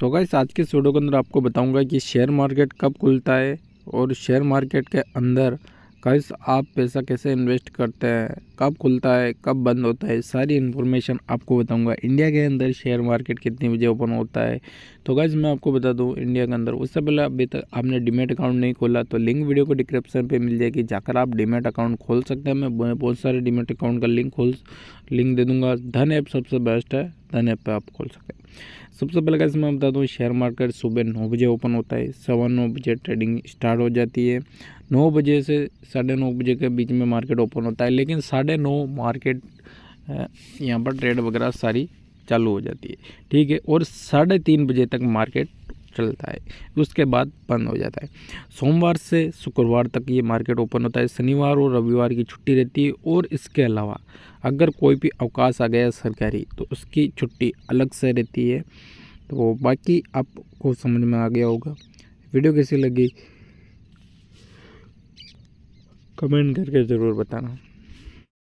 सो so guys आज के video के अंदर आपको बताऊंगा कि शेयर मार्केट कब खुलता है और शेयर मार्केट के अंदर गाइस आप पैसा कैसे इन्वेस्ट करते हैं कब खुलता है कब बंद होता है सारी इन्फॉर्मेशन आपको बताऊंगा इंडिया के अंदर शेयर मार्केट कितने बजे ओपन होता है तो गाइस मैं आपको बता दूं इंडिया के अंदर उससे पहले अभी तक आपने डीमेट अकाउंट नहीं खोला तो लिंक वीडियो को डिस्क्रिप्शन पे मिल जाएगी जाकर आप डीमेट अकाउंट खोल सकते हैं मैं बहुत सारे डीमेट अकाउंट का लिंक खोल लिंक दे दूँगा धन ऐप सबसे बेस्ट है धन ऐप पर आप खोल सकते हैं सबसे पहले गाइस मैं बता दूँ शेयर मार्केट सुबह नौ बजे ओपन होता है सवा नौ बजे ट्रेडिंग स्टार्ट हो जाती है नौ बजे से साढ़े नौ बजे के बीच में मार्केट ओपन होता है लेकिन साढ़े नौ मार्केट यहाँ पर ट्रेड वगैरह सारी चालू हो जाती है ठीक है और साढ़े तीन बजे तक मार्केट चलता है उसके बाद बंद हो जाता है सोमवार से शुक्रवार तक ये मार्केट ओपन होता है शनिवार और रविवार की छुट्टी रहती है और इसके अलावा अगर कोई भी अवकाश आ गया सरकारी तो उसकी छुट्टी अलग से रहती है तो बाकी आपको समझ में आ गया होगा वीडियो कैसी लगी कमेंट करके ज़रूर बताना